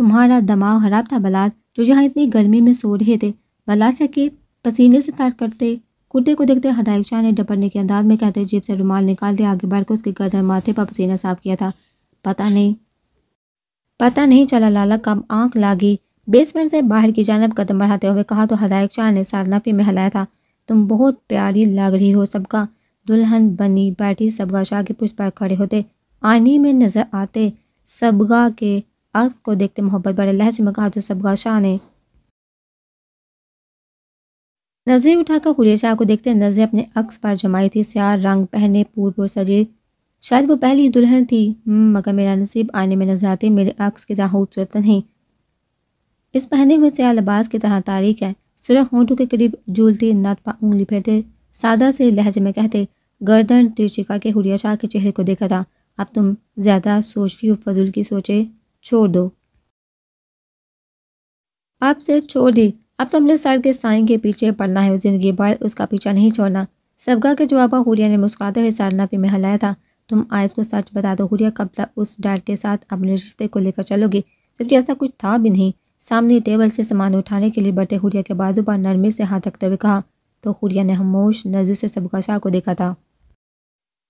तुम्हारा दिमाग खराब था बलाज जो जहाँ इतनी गर्मी में सो रहे थे बलाचा चके पसीने से तार करते कुर्ते को देखते हदायक शाह ने डपटने के अंदाज में कहते जेब से रुमाल निकाल दिया आगे बढ़कर उसके गर्दन माथे पर पसीना साफ किया था पता नहीं पता नहीं चला लाला कब आंख लागी बेसमेंट से बाहर की जानब कदम बढ़ाते हुए कहा तो हदायक शाह ने सारनाफी में हलाया था तुम बहुत प्यारी लग रही हो सबका दुल्हन बनी बैठी सबगा शाह के पुष्प पर खड़े होते आईनी में नजर आते सबगा के अक्स को देखते मोहब्बत बड़े लहज में कहा जो सबका शान है नज़रें उठाकर हुरे शाह को देखते नज़रें अपने अक्स पर जमाई थी सियार रंग पहने पूर पूर सजे शायद वो पहली दुल्हन थी हम्म, मगर मेरा नसीब आने में नजर आते मेरे अक्स की तरह खूबसूरत नहीं इस पहने हुए सियाह लबास की तरह तारीख है सुरख होंठों के करीब झूलते नत पर उंगली फेरते सादा से लहजे में कहते गर्दन तिरछी करके हुरिया शाह के चेहरे को देखा था अब तुम ज़्यादा सोचती हो फजूल की सोचे छोड़ दो आप सिर्फ छोड़ दी अब तो हमने सर के साइन के पीछे पड़ना है जिंदगी भर उसका पीछा नहीं छोड़ना सबका के जवाबा हुरिया ने मुस्कुराते हुए सारना पे में हलाया था तुम आयस को सच बता दो हुरिया कब तक उस डर के साथ अपने रिश्ते को लेकर चलोगी जबकि ऐसा कुछ था भी नहीं सामने टेबल से सामान उठाने के लिए बढ़ते हुरिया के बाजू पर नरमी से हाथ रखते हुए कहा तो हुरिया ने हमोश नजर से सबका शाह को देखा था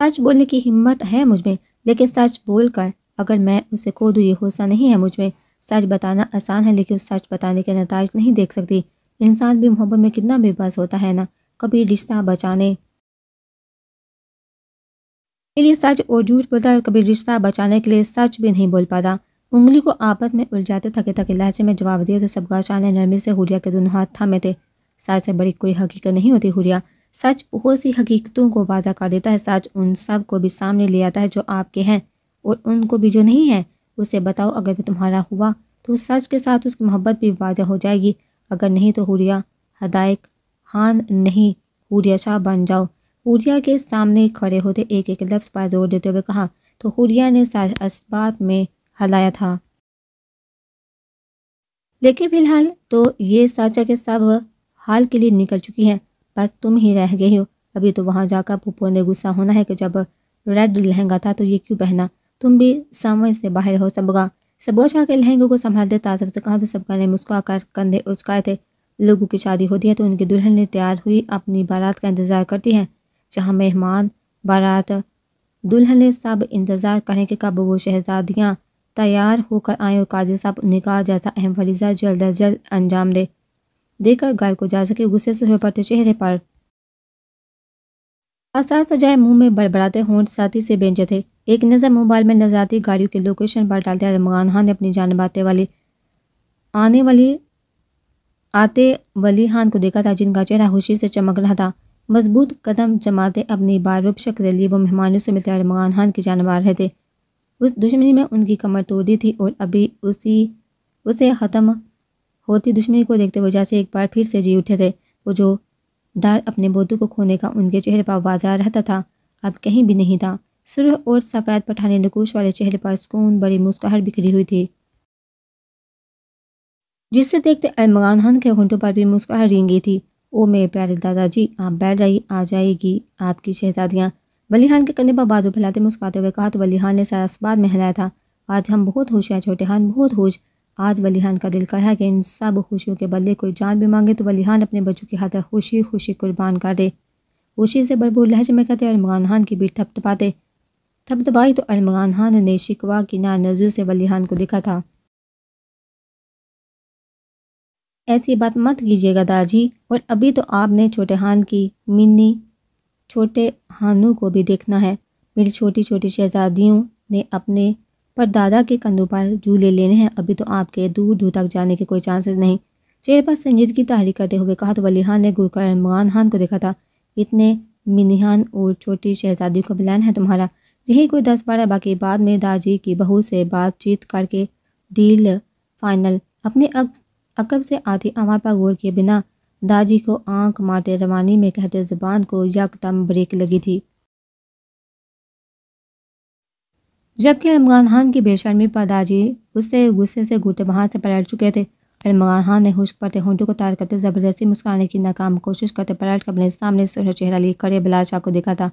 सच बोलने की हिम्मत है मुझमें लेकिन सच बोलकर अगर मैं उसे खो दूँ ये हौसला नहीं है मुझे सच बताना आसान है लेकिन उस सच बताने के नतज नहीं देख सकती इंसान भी मोहब्बत में कितना बेबस होता है ना कभी रिश्ता बचाने के लिए सच और झूठ बोलता और कभी रिश्ता बचाने के लिए सच भी नहीं बोल पाता उंगली को आपस में उलझाते थके थके लहजे में जवाब दिया तो सब गाचा ने नरमी से हुरिया के दोनों हाथ थामे थे सच से बड़ी कोई हकीकत नहीं होती हुरिया सच बहुत सी हकीकतों को वाजा कर देता है सच उन सब को भी सामने ले आता है जो आपके हैं और उनको भी जो नहीं है उसे बताओ अगर वो तुम्हारा हुआ तो सच के साथ उसकी मोहब्बत भी वाजह हो जाएगी अगर नहीं तो हुरिया हदायक हान नहीं हुरिया शाह बन जाओ हुरिया के सामने खड़े होते एक एक लफ्ज़ पर जोर देते हुए कहा तो हुरिया ने सारे इसबात में हलाया था लेकिन फ़िलहाल तो ये साचा के सब हाल के लिए निकल चुकी हैं बस तुम ही रह गए हो अभी तो वहाँ जाकर पुप्पो ने गुस्सा होना है कि जब रेड लहंगा था तो ये क्यों पहना तुम भी समझ से बाहर हो सबका सबोज शाह के लहंगे को संभालते ताजर से कहा तो सबका ने मुस्कुरा कर कंधे उचकाए थे लोगों की शादी होती है तो उनकी दुल्हन ने तैयार हुई अपनी बारात का इंतज़ार करती है जहाँ मेहमान बारात दुल्हन ने सब इंतज़ार करें कि कब वो शहजादियाँ तैयार होकर आए और काजी साहब निकाह जैसा अहम फरीजा जल्द अज जल्द अंजाम दे देकर घर को जा सके गुस्से से हुए पड़ते चेहरे पर आसार सजाए मुंह में बड़बड़ाते होंठ साथी से बेंचे थे एक नज़र मोबाइल में नजाती गाड़ियों के लोकेशन पर डालते रमगान खान ने अपनी जान बाते वाली आने वाली आते वली खान को देखा था जिनका चेहरा खुशी से चमक रहा था मजबूत कदम जमाते अपनी बारूप शक्ल लिए वो मेहमानों से मिलते अरमगान खान की जान आ रहे थे उस दुश्मनी में उनकी कमर तोड़ दी थी और अभी उसी उसे ख़त्म होती दुश्मनी को देखते हुए जैसे एक बार फिर से जी उठे थे वो जो डर अपने बोधू को खोने का उनके चेहरे पर वाजा रहता था अब कहीं भी नहीं था सुरह और सफ़ेद पठाने नकोश वाले चेहरे पर सुकून बड़ी मुस्कुराहट बिखरी हुई थी जिससे देखते अलमगान खान के घुंटों पर भी मुस्कुराहट रेंगी थी ओ मेरे प्यारे दादाजी आप बैठ जाइए आ जाएगी आपकी शहजादियाँ वली के कंधे पर बाजू फैलाते मुस्कुराते हुए कहा तो वली ने सारा बाद में हिलाया था आज हम बहुत होश हैं छोटे हान बहुत होश आज वलीहान का दिल कहा कि इन सब खुशियों के बदले कोई जान भी मांगे तो वलीहान अपने बच्चों की हाथ खुशी खुशी कुर्बान कर दे खुशी से भरपूर लहजे में कहते अरमगान खान की भीड़ थपथपाते थपथपाई तो अरमगान खान ने शिकवा की नार नजर से वलीहान को देखा था ऐसी बात मत कीजिएगा दाजी और अभी तो आपने छोटे हान की मिनी छोटे हानू को भी देखना है मेरी छोटी छोटी शहजादियों ने अपने पर दादा के कंधों पर झूले लेने हैं अभी तो आपके दूर दूर तक जाने के कोई चांसेस नहीं चेहरे पर संजीद की तहरीक करते हुए कहा तो वलीहान ने गुरकर इमरान खान को देखा था इतने मिनिहान और छोटी शहजादी का प्लान है तुम्हारा यही कोई दस बारह बाकी बाद में दाजी की बहू से बातचीत करके डील फाइनल अपने अब अकब से आधी आवाज़ पर गौर किए बिना दाजी को आंख मारते रवानी में कहते जुबान को यकदम ब्रेक लगी थी जबकि इमरान खान की बेशर्मी पदाजी उससे गुस्से से घूटे वहाँ से पलट चुके थे इमरान खान ने खुश पड़ते होंटों को तार करते ज़बरदस्ती मुस्कुराने की नाकाम कोशिश करते पलट कर अपने सामने सोशा चेहरा लिए खड़े बिलाल को देखा था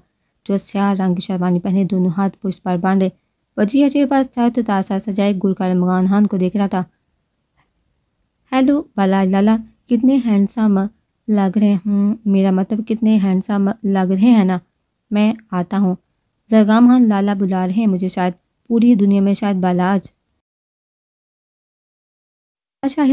जो सियाह रंग की शेरवानी पहने दोनों हाथ पुष्ट पर बांधे वजी अजय पास था तो तासा सजाए गुरकार इमरान खान को देख रहा था हेलो बाला लाला कितने हैंडसम लग रहे हूँ मेरा मतलब कितने हैंडसम लग रहे हैं ना मैं आता हूँ जरगाम खान लाला बुला रहे हैं मुझे शायद पूरी दुनिया में शायद बालाज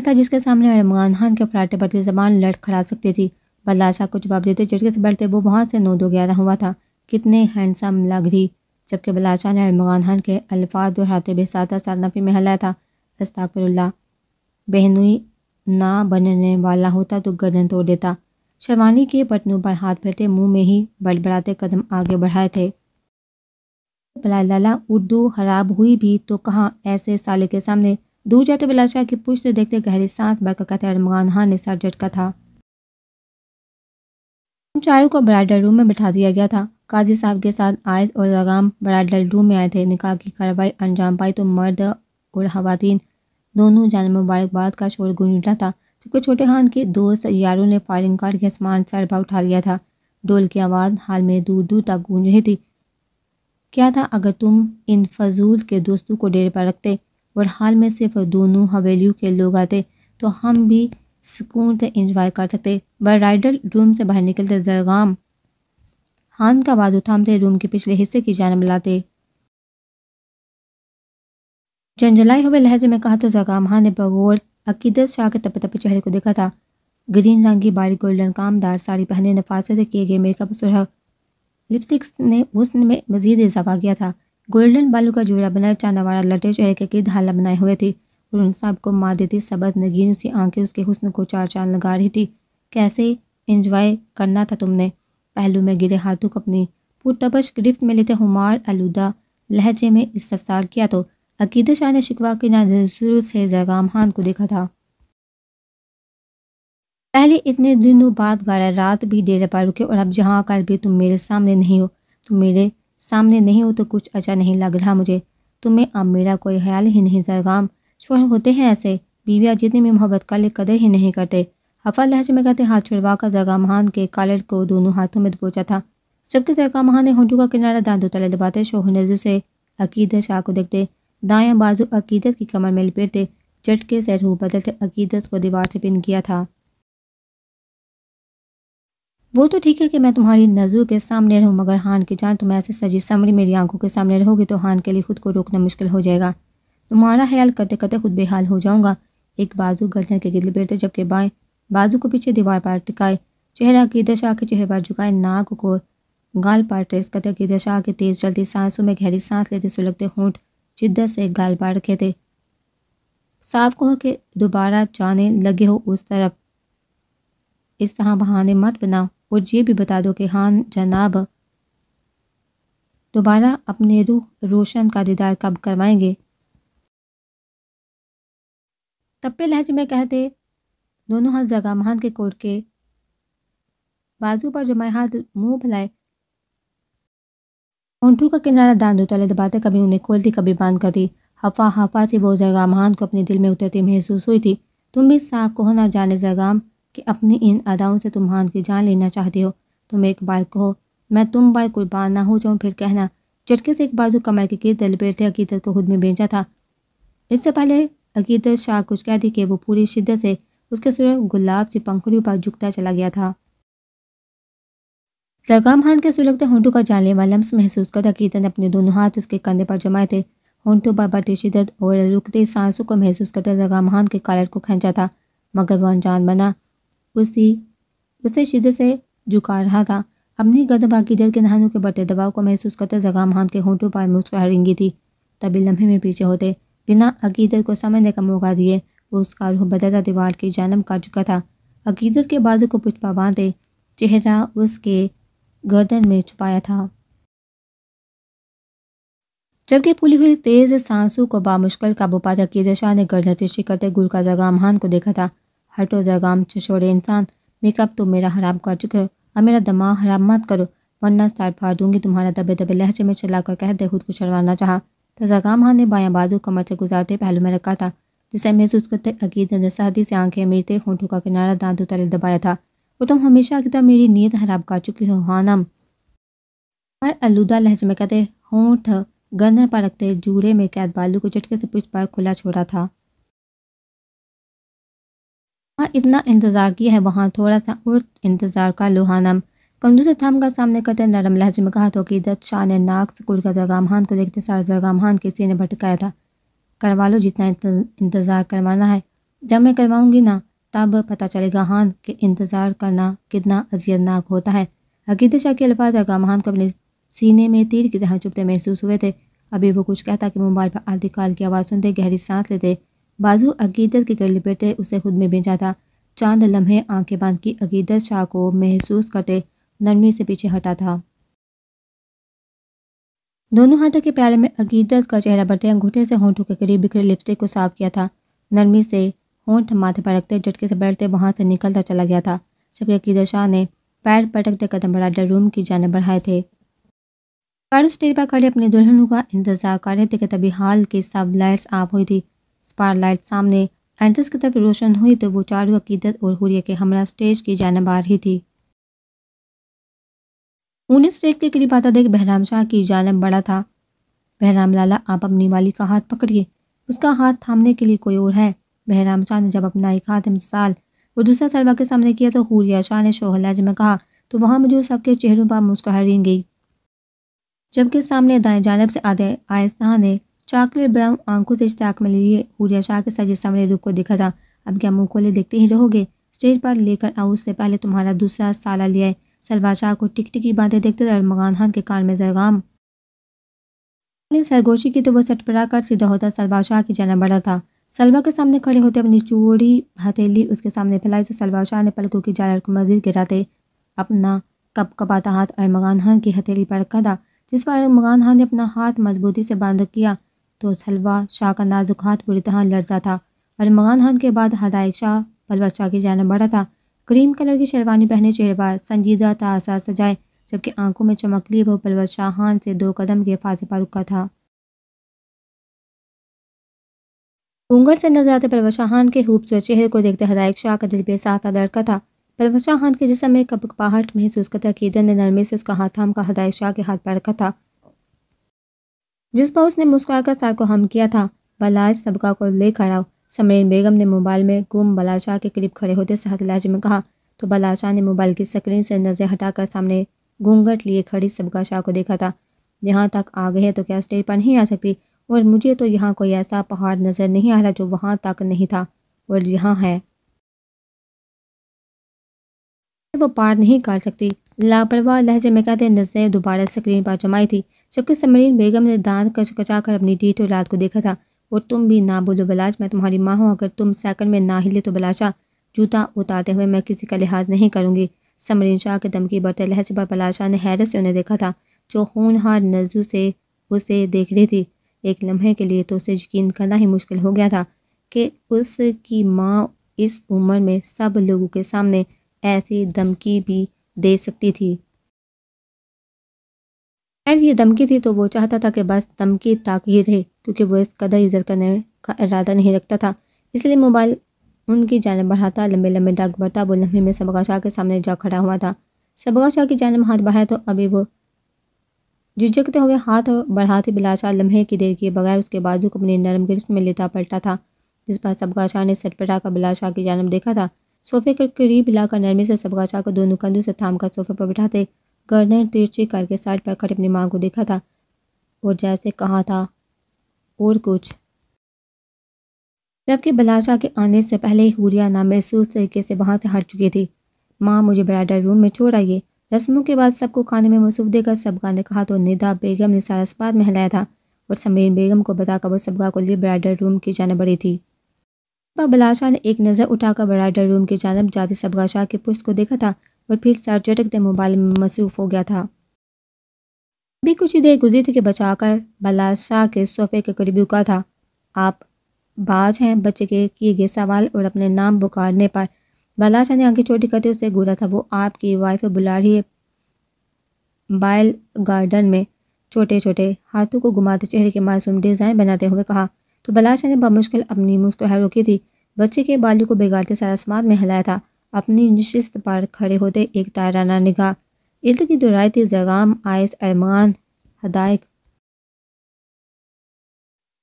था जिसके सामने अरमान खान के फराटे पर जबान लड़ खड़ा सकती थी बलाशा को जवाब देते चुटके से बढ़ते वो वहाँ से नौ दो ग्यारह हुआ था कितने हैंडसम लग रही जबकि बलाशा ने अरमान खान के अल्फाज दोहराते हुए सादा साधना में महलाया था अस्ताफरल्ला बहनुई ना बनने वाला होता तो गर्दन तोड़ देता शर्वानी के पटनों पर हाथ फेरते मुँह में ही बड़बड़ाते कदम आगे बढ़ाए थे लाला उर्दू खराब हुई भी तो कहाँ ऐसे साले के सामने दूर जाते बिलाशा की पुष्ट तो देखते गहरी सांस भरकर कहते अरमगान खान ने सर झटका था चारों को ब्राइडल रूम में बिठा दिया गया था काजी साहब के साथ आयस और लगाम ब्राइडल रूम में आए थे निकाह की कार्रवाई अंजाम पाई तो मर्द और खातन दोनों जान मुबारकबाद का शोर गूंज उठा था जबकि छोटे खान के दोस्त यारों ने फायरिंग कार्ड के सामान सरभा उठा लिया था डोल की आवाज़ हाल में दूर दूर तक गूंज रही थी क्या था अगर तुम इन फजूल के दोस्तों को डेरे पर रखते और हाल में सिर्फ दोनों हवेलियों के लोग आते तो हम भी सुकून से इंजॉय कर सकते वह राइडर रूम से बाहर निकलते जरगाम हान का बाजू थामते रूम के पिछले हिस्से की जान मिलाते जंजलाए हुए लहजे में कहा तो जरगाम हान ने बगौर अकीदत शाह के तपे तपे चेहरे को देखा था ग्रीन रंग की बारी गोल्डन कामदार साड़ी पहने नफासे से किए गए मेकअप सुरह लिपस्टिक्स ने हुस्न में मजीद इजाफा किया था गोल्डन बालू का जोड़ा बनाए चांदावाड़ा लटे चेहरे के कीद हाला बनाए हुए थे और उन साहब को मार देती सबद नगीन उसकी आंखें उसके हुस्न को चार चांद लगा रही थी कैसे इंजॉय करना था तुमने पहलू में गिरे हाथों को अपनी पुरतबश गिरफ्त में लेते हुमार आलूदा लहजे में इस्तफसार किया तो अकीदत शाह ने शिकवा के नाजुर से जैगाम खान को देखा था पहले इतने दिनों बाद गाड़ा रात भी डेरे पर रुके और अब जहाँ आकर भी तुम मेरे सामने नहीं हो तुम मेरे सामने नहीं हो तो कुछ अच्छा नहीं लग रहा मुझे तुम्हें अब मेरा कोई ख्याल ही नहीं सरगाम छोड़ होते हैं ऐसे बीविया जितनी में मोहब्बत का ले कदर ही नहीं करते हफा लहज में कहते हाथ छुड़वा कर महान के कालर को दोनों हाथों में दबोचा था जबकि महान ने होंडू का किनारा दांतों तले दबाते शोह नजर से अकीदत शाह को देखते दाया बाजू अकीदत की कमर में लपेटते चटके से बदलते अकीदत को दीवार से पिन किया था वो तो ठीक है कि मैं तुम्हारी नज़र के सामने रहूँ मगर हान की जान तुम ऐसे सजी समरी मेरी आंखों के सामने रहोगी तो हान के लिए खुद को रोकना मुश्किल हो जाएगा तुम्हारा ख्याल करते करते खुद बेहाल हो जाऊंगा एक बाजू गर्दन के गिदले बेरते जबकि बाएं बाजू को पीछे दीवार पर टिकाए चेहरा की दशा के चेहरे पर झुकाए नाक को गाल पर ट्रेस करते की दशा के तेज़ चलती सांसों में गहरी सांस लेते सुलगते होंठ शिद्दत से गाल पर रखे थे साफ कहो कि दोबारा जाने लगे हो उस तरफ इस तरह बहाने मत बनाओ और ये भी बता दो कि हाँ जनाब दोबारा अपने रूह रोशन का दीदार कब करवाएंगे तप्पे लहजे में कहते दोनों हाथ जगह महान के कोट के बाजू पर जमाए हाथ मुंह फैलाए ऊंटू का किनारा दांदो तले दबाते कभी उन्हें खोलती कभी बांध कर दी हफा हफा से वो जगाम को अपने दिल में उतरती महसूस हुई थी तुम भी साख को ना जाने जगाम कि अपनी इन अदाओं से तुम हान की जान लेना चाहते हो तुम एक बार कहो मैं तुम बार कुर्बान ना हो जाऊँ फिर कहना झटके से एक बाजू कमर के दलबेर लपेटते अकीदत को खुद में बेचा था इससे पहले अकीदत शाह कुछ कहती कि वो पूरी शिद्दत से उसके सुर गुलाब सी पंखड़ियों पर झुकता चला गया था सरगाम खान के सुलगते होंटू का जानलेवा लम्स महसूस कर अकीदत ने अपने दोनों हाथ उसके कंधे पर जमाए थे होंटू पर बढ़ती शिदत और रुकते सांसों को महसूस करते सरगाम खान के कालर को खींचा था मगर वह अनजान बना उसी उसे शिदत से झुका रहा था अपनी गदबा दर्द के नहानों के बढ़ते दबाव को महसूस करते जगाम खान के होंठों पर मुस्कुरा रिंगी थी तभी लम्हे में पीछे होते बिना अकीदत को समझने का मौका दिए वो उसका रूह बदलता दीवार की जानम काट चुका था अकीदत के बाद को पुष्पा बांधे चेहरा उसके गर्दन में छुपाया था जबकि फूली हुई तेज सांसों को बामुश्किल काबू पाता अकीदत शाह ने गर्दन करते गुल का जगाम खान को देखा था हटो तो जगाम छोड़े इंसान मेकअप तो मेरा ख़राब कर चुके हो अब मेरा दिमाग ख़राब मत करो वरना साड़ फाड़ दूंगी तुम्हारा दबे दबे लहजे में चलाकर कहते खुद को शर्माना चाहा तो जगाम हाँ ने बाया बाजू कमर से गुजारते पहलू में रखा था जिसे महसूस करते अकीद ने सहदी से आंखें अमीरते होंठों का किनारा दांतों तले दबाया था और तुम हमेशा की तरह मेरी नीयत खराब कर चुकी हो हानम हर आलूदा लहजे में कहते होंठ गन्ने पर रखते जूड़े में कैद बालू को चटके से पुछ पर खुला छोड़ा था वहाँ इतना इंतज़ार किया है वहाँ थोड़ा सा और इंतज़ार का लो हानम कंजूस थम का सामने करते नरम लहजे में कहा तो अकीदत शाह ने नाक से का जरगाम खान को देखते सारा जरगाम खान के सीने भटकाया था करवा लो जितना इंतज़ार करवाना है जब मैं करवाऊंगी ना तब पता चलेगा खान के इंतज़ार करना कितना अजियतनाक होता है अकीदत शाह के अल्फाज जरगाम खान को अपने सीने में तीर की तरह चुपते महसूस हुए थे अभी वो कुछ कहता कि मोबाइल पर आदि की आवाज़ सुनते गहरी सांस लेते बाजू अकीदत के गले बैठे उसे खुद में भेजा था चांद लम्हे आंखें बांध की अकीदत शाह को महसूस करते नरमी से पीछे हटा था दोनों हाथों के प्याले में अकीदत का चेहरा बढ़ते अंगूठे से होंठों के करीब बिखरे लिपस्टिक को साफ किया था नरमी से होंठ माथे पर रखते झटके से बैठते वहां से निकलता चला गया था जबकि अकीदत शाह ने पैर पटकते कदम डर रूम की जाने बढ़ाए थे कारो स्टेज पर खड़े अपने दुल्हनों का इंतजार कर रहे थे कि तभी हाल के सब लाइट्स आप हुई थी स्पॉटलाइट सामने एंट्रेंस की तरफ रोशन हुई तो वो चारू अकीदत और हुरिया के हमला स्टेज की जानब आ रही थी उन्हें स्टेज के करीब आता देख बहराम शाह की जानब बड़ा था बहराम लाला आप अपनी वाली का हाथ पकड़िए उसका हाथ थामने के लिए कोई और है बहराम शाह ने जब अपना एक हाथ मिसाल और दूसरा सलवा के सामने किया तो हुरिया शाह ने शोह लहज में कहा तो वहाँ मुझे सबके चेहरों पर मुस्कुरा गई जबकि सामने दाएं जानब से आधे आयस्ता ने चॉकलेट ब्राउन आंखों से इश्ताक में लिए पूजा शाह के सजे सामने रुख को दिखा था अब क्या मुंह खोले देखते ही रहोगे स्टेज पर लेकर आओ उससे पहले तुम्हारा दूसरा साला लिया है सलवा शाह को टिक टिकी बातें देखते थे और मगान हाथ के कान में जरगाम सरगोशी की तो वह सटपरा कर सीधा होता सलवा शाह की जाना बड़ा था सलवा के सामने खड़े होते अपनी चूड़ी हथेली उसके सामने फैलाई तो सलवा शाह ने पलकों की जाल को मजीद गिराते अपना कप कपाता हाथ अरमगान खान की हथेली पर रखा था जिस पर अरमगान खान ने अपना हाथ मजबूती से बांध किया तो सलवा शाह का नाजुक हाथ पूरी तरह लड़ता था मगान खान के बाद हदायक शाह बलवा शाह की जाना बढ़ा था क्रीम कलर की शेरवानी पहने चेहरे पर संजीदा तासा सजाए जबकि आंखों में चमक ली वो शाह खान से दो कदम के फासले पर रुका था उंगर से नजर आते शाह शाहान के खूबसूरत चेहरे को देखते हदायक शाह का दिल बेसाह लड़का था पलवा शाहान के जिसम कपकपाहट महसूस करता कि ने नरमी से उसका हाथ थाम का हदायक शाह के हाथ पर रखा था जिस पर उसने मुस्कुराकर सार को हम किया था बलाज सबका को ले खड़ा समरीन बेगम ने मोबाइल में गुम बलाशाह के करीब खड़े होते सहत लहजे में कहा तो बलाशाह ने मोबाइल की स्क्रीन से नज़र हटाकर सामने घूंघट लिए खड़ी सबका शाह को देखा था यहाँ तक आ गए तो क्या स्टेज पर नहीं आ सकती और मुझे तो यहाँ कोई ऐसा पहाड़ नज़र नहीं आ रहा जो वहाँ तक नहीं था और यहाँ है वो पार नहीं कर सकती लापरवाह लहजे में कहते नजरें दोबारा स्क्रीन पर जमाई थी जबकि समरीन बेगम ने दांत कचकचा कर अपनी डीठ औलाद को देखा था और तुम भी ना बोलो बलाज मैं तुम्हारी माँ हूँ अगर तुम सेकंड में ना हिले तो बलाशा जूता उतारते हुए मैं किसी का लिहाज नहीं करूँगी समरीन शाह के दमकी बढ़ते लहजे पर बलाशा ने हैरत से उन्हें देखा था जो खूनहार नजू से उसे देख रही थी एक लम्हे के लिए तो उसे यकीन करना ही मुश्किल हो गया था कि उसकी माँ इस उम्र में सब लोगों के सामने ऐसी धमकी भी दे सकती थी खैर ये धमकी थी तो वो चाहता था कि बस धमकी ताक ही रहे क्योंकि वो इस कदर इज्जत करने का इरादा नहीं रखता था इसलिए मोबाइल उनकी जानब बढ़ाता लंबे लंबे डाक बढ़ता वो लम्हे में सबका शाह के सामने जा खड़ा हुआ था सबका शाह की जानब हाथ बढ़ाया तो अभी वो झिझकते हुए हाथ बढ़ाते बिलाशा लम्हे की देर किए बगैर उसके बाजू को अपनी नरम गिरफ्त में लेता पलटा था जिस पर सबका शाह ने सटपटा का बिलाशा की जानब देखा था सोफे के करीब लाकर नरमी से सबका चाकर दोनों कंधों से थाम कर सोफे पर बिठाते गर्दन तिरछी करके साइड पर खड़े अपनी माँ को देखा था और जैसे कहा था और कुछ जबकि बलाशा के आने से पहले हुरिया ना महसूस तरीके से वहां से हट चुकी थी माँ मुझे ब्राइडल रूम में छोड़ आइए रस्मों के बाद सबको खाने में मसूब देकर सबका ने कहा तो निदा बेगम ने स्पाद में हिलाया था और समीर बेगम को बताकर वो सबका को लिए ब्राइडल रूम की जाना बड़ी थी बला शाह ने एक नज़र उठाकर बराडर रूम की जानब जाते सबगा शाह के पुस्त को देखा था और फिर सर चटकते मोबाइल में मसरूफ हो गया था अभी कुछ ही देर गुजरी थी कि बचाकर बला शाह के सोफे के करीब रुका था आप बाज हैं बच्चे के किए गए सवाल और अपने नाम पुकारने पर बला शाह ने आंखें छोटी करते उसे घूरा था वो आपकी वाइफ बुला रही है बायल गार्डन में छोटे छोटे हाथों को घुमाते चेहरे के मासूम डिज़ाइन बनाते हुए कहा तो बलाशाह ने बमुश्किल अपनी मुस्कुराहट रोकी थी बच्चे के बालू को बिगाड़ते सारा सामान में हिलाया था अपनी निश्चित पर खड़े होते एक तायराना निगाह इर्द की दुराई थी जगाम आयस अरमान हदायक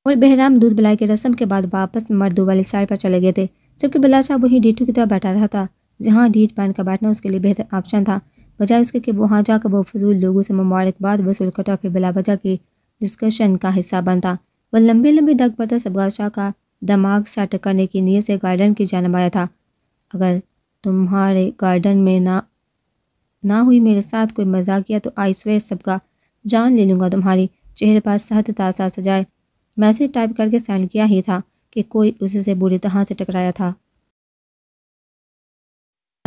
और बहराम दूध बलाई की रस्म के बाद वापस मर्दू वाली साइड पर चले गए थे जबकि बलाशाह वहीं डीटू की तरह बैठा रहा था जहाँ डीट पहन कर बैठना उसके लिए बेहतर ऑप्शन था बजाय उसके कि वहाँ जाकर वो फजूल लोगों से मुबारकबाद वसूल कटा फिर बला बजा की डिस्कशन का हिस्सा बनता वह लंबे लंबे डग सबगा शाह का दमाग साटक करने की नीयत से गार्डन की जानब आया था अगर तुम्हारे गार्डन में ना ना हुई मेरे साथ कोई मजाक किया तो आई स्वेयर सबका जान ले लूँगा तुम्हारी चेहरे पर सहत तासा सजाए मैसेज टाइप करके सेंड किया ही था कि कोई उससे बुरी तरह से टकराया था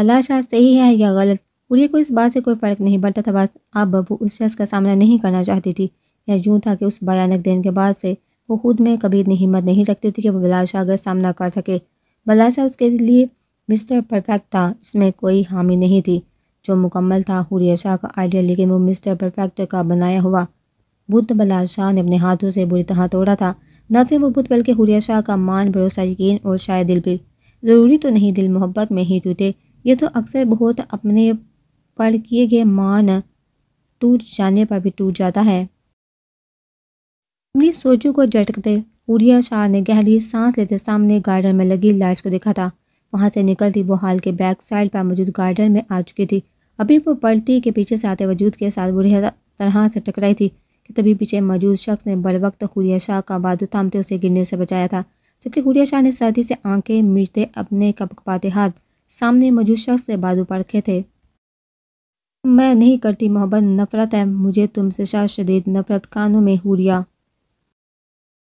अल्लाह शाह सही है या गलत पूरी को इस बात से कोई फ़र्क नहीं पड़ता था बस आप बबू उस शख्स का सामना नहीं करना चाहती थी या यूँ था कि उस बयानक देने के बाद से वो खुद में कभी इतनी हिम्मत नहीं रखती थी कि वो बिलाशा का सामना कर सके बिलाशा उसके लिए मिस्टर परफेक्ट था इसमें कोई हामी नहीं थी जो मुकम्मल था हुरिया शाह का आइडिया लेकिन वो मिस्टर परफेक्ट का बनाया हुआ बुद्ध बलाशाह ने अपने हाथों से बुरी तरह तोड़ा था न सिर्फ वो बुद्ध बल्कि हुरिया शाह का मान भरोसा यकीन और शायद दिल भी ज़रूरी तो नहीं दिल मोहब्बत में ही टूटे ये तो अक्सर बहुत अपने पर किए गए मान टूट जाने पर भी टूट जाता है अपनी सोचों को झटकते उड़िया शाह ने गहरी सांस लेते सामने गार्डन में लगी लाइट को देखा था वहां से निकलती वो हाल के बैक साइड पर मौजूद गार्डन में आ चुकी थी अभी वो पलटी के पीछे से आते वजूद के साथ बुढ़िया तरह से टकराई थी कि तभी पीछे मौजूद शख्स ने बड़ वक्त हुरिया शाह का बाजू थामते उसे गिरने से बचाया था जबकि हुरिया शाह ने सर्दी से आंखें मिचते अपने कपकपाते हाथ सामने मौजूद शख्स से बाजू पर रखे थे मैं नहीं करती मोहब्बत नफरत है मुझे तुमसे शाह शदीद नफरत कानों में हुरिया